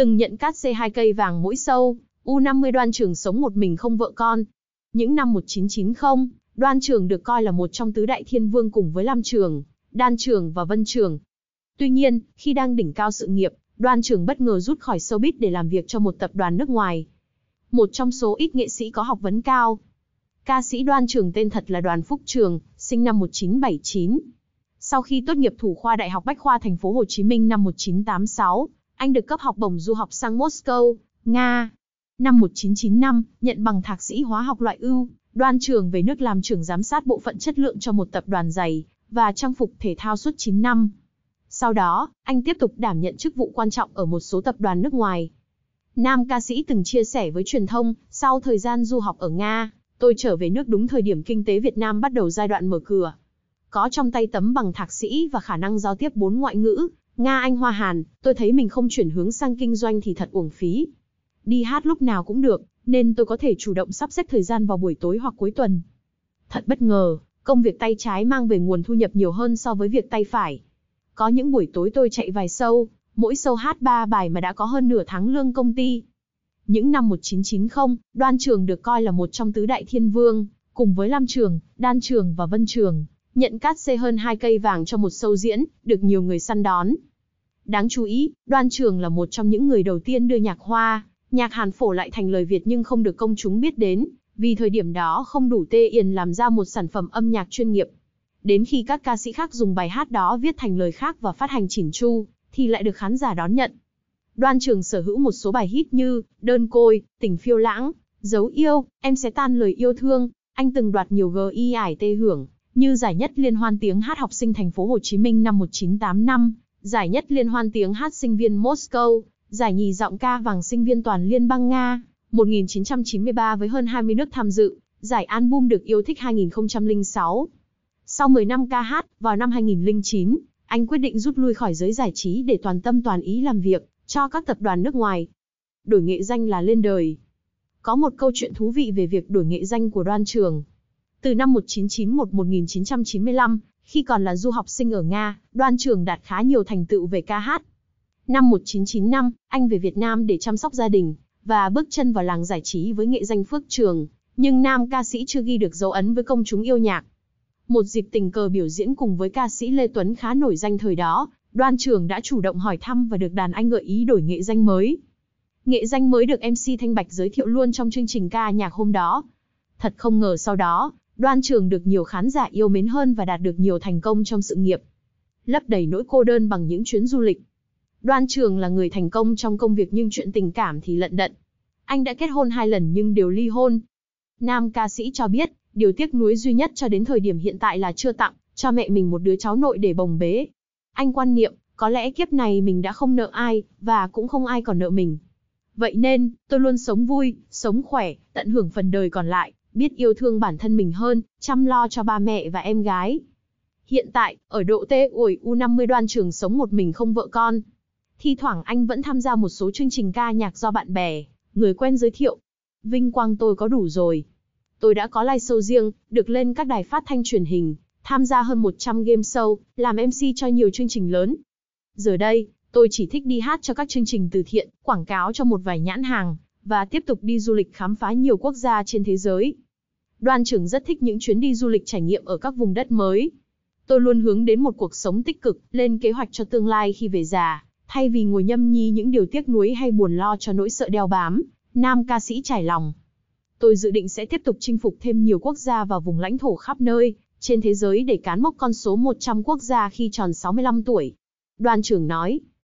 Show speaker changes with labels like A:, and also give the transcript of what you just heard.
A: Từng nhận cát c hai cây vàng mỗi sâu, U50 đoan Trường sống một mình không vợ con. Những năm 1990, đoan Trường được coi là một trong tứ đại thiên vương cùng với Lam Trường, Đan Trường và Vân Trường. Tuy nhiên, khi đang đỉnh cao sự nghiệp, đoan Trường bất ngờ rút khỏi showbiz để làm việc cho một tập đoàn nước ngoài. Một trong số ít nghệ sĩ có học vấn cao. Ca sĩ đoan Trường tên thật là Đoàn Phúc Trường, sinh năm 1979. Sau khi tốt nghiệp thủ khoa Đại học Bách khoa Thành phố Hồ Chí Minh năm 1986, anh được cấp học bổng du học sang Moscow, Nga. Năm 1995, nhận bằng thạc sĩ hóa học loại ưu, Đoàn trưởng về nước làm trưởng giám sát bộ phận chất lượng cho một tập đoàn giày và trang phục thể thao suốt 9 năm. Sau đó, anh tiếp tục đảm nhận chức vụ quan trọng ở một số tập đoàn nước ngoài. Nam ca sĩ từng chia sẻ với truyền thông, sau thời gian du học ở Nga, tôi trở về nước đúng thời điểm kinh tế Việt Nam bắt đầu giai đoạn mở cửa. Có trong tay tấm bằng thạc sĩ và khả năng giao tiếp bốn ngoại ngữ, Nga Anh Hoa Hàn, tôi thấy mình không chuyển hướng sang kinh doanh thì thật uổng phí. Đi hát lúc nào cũng được, nên tôi có thể chủ động sắp xếp thời gian vào buổi tối hoặc cuối tuần. Thật bất ngờ, công việc tay trái mang về nguồn thu nhập nhiều hơn so với việc tay phải. Có những buổi tối tôi chạy vài sâu, mỗi sâu hát 3 bài mà đã có hơn nửa tháng lương công ty. Những năm 1990, Đoan Trường được coi là một trong tứ đại thiên vương, cùng với Lam Trường, Đan Trường và Vân Trường, nhận cát xê hơn hai cây vàng cho một sâu diễn, được nhiều người săn đón. Đáng chú ý, đoan trường là một trong những người đầu tiên đưa nhạc hoa, nhạc hàn phổ lại thành lời Việt nhưng không được công chúng biết đến, vì thời điểm đó không đủ tê yên làm ra một sản phẩm âm nhạc chuyên nghiệp. Đến khi các ca sĩ khác dùng bài hát đó viết thành lời khác và phát hành chỉnh chu, thì lại được khán giả đón nhận. Đoan Trường sở hữu một số bài hit như Đơn Côi, Tình Phiêu Lãng, Dấu Yêu, Em Sẽ Tan Lời Yêu Thương, Anh Từng Đoạt Nhiều G.I. Ải Tê Hưởng, như giải nhất liên hoan tiếng hát học sinh thành phố Hồ Chí Minh năm 1985, giải nhất liên hoan tiếng hát sinh viên Moscow, giải nhì giọng ca vàng sinh viên toàn liên bang Nga 1993 với hơn 20 nước tham dự, giải album được yêu thích 2006. Sau 10 năm ca hát, vào năm 2009, anh quyết định rút lui khỏi giới giải trí để toàn tâm toàn ý làm việc cho các tập đoàn nước ngoài. Đổi nghệ danh là lên đời. Có một câu chuyện thú vị về việc đổi nghệ danh của Đoan Trường. Từ năm 1991-1995, khi còn là du học sinh ở Nga, Đoan Trường đạt khá nhiều thành tựu về ca hát. Năm 1995, anh về Việt Nam để chăm sóc gia đình và bước chân vào làng giải trí với nghệ danh Phước Trường, nhưng nam ca sĩ chưa ghi được dấu ấn với công chúng yêu nhạc. Một dịp tình cờ biểu diễn cùng với ca sĩ Lê Tuấn khá nổi danh thời đó, Đoan Trường đã chủ động hỏi thăm và được đàn anh gợi ý đổi nghệ danh mới. Nghệ danh mới được MC Thanh Bạch giới thiệu luôn trong chương trình ca nhạc hôm đó. Thật không ngờ sau đó, Đoan Trường được nhiều khán giả yêu mến hơn và đạt được nhiều thành công trong sự nghiệp. Lấp đầy nỗi cô đơn bằng những chuyến du lịch. Đoan Trường là người thành công trong công việc nhưng chuyện tình cảm thì lận đận. Anh đã kết hôn hai lần nhưng đều ly hôn. Nam ca sĩ cho biết, điều tiếc nuối duy nhất cho đến thời điểm hiện tại là chưa tặng cho mẹ mình một đứa cháu nội để bồng bế. Anh quan niệm, có lẽ kiếp này mình đã không nợ ai, và cũng không ai còn nợ mình. Vậy nên, tôi luôn sống vui, sống khỏe, tận hưởng phần đời còn lại, biết yêu thương bản thân mình hơn, chăm lo cho ba mẹ và em gái. Hiện tại, ở độ tê ủi U50 đoan trường sống một mình không vợ con. Thi thoảng anh vẫn tham gia một số chương trình ca nhạc do bạn bè, người quen giới thiệu. Vinh quang tôi có đủ rồi. Tôi đã có live show riêng, được lên các đài phát thanh truyền hình, tham gia hơn 100 game show, làm MC cho nhiều chương trình lớn. Giờ đây, tôi chỉ thích đi hát cho các chương trình từ thiện, quảng cáo cho một vài nhãn hàng, và tiếp tục đi du lịch khám phá nhiều quốc gia trên thế giới. Đoàn trưởng rất thích những chuyến đi du lịch trải nghiệm ở các vùng đất mới. Tôi luôn hướng đến một cuộc sống tích cực, lên kế hoạch cho tương lai khi về già, thay vì ngồi nhâm nhi những điều tiếc nuối hay buồn lo cho nỗi sợ đeo bám, nam ca sĩ trải lòng. Tôi dự định sẽ tiếp tục chinh phục thêm nhiều quốc gia và vùng lãnh thổ khắp nơi, trên thế giới để cán mốc con số 100 quốc gia khi tròn 65 tuổi. Đoàn trưởng nói,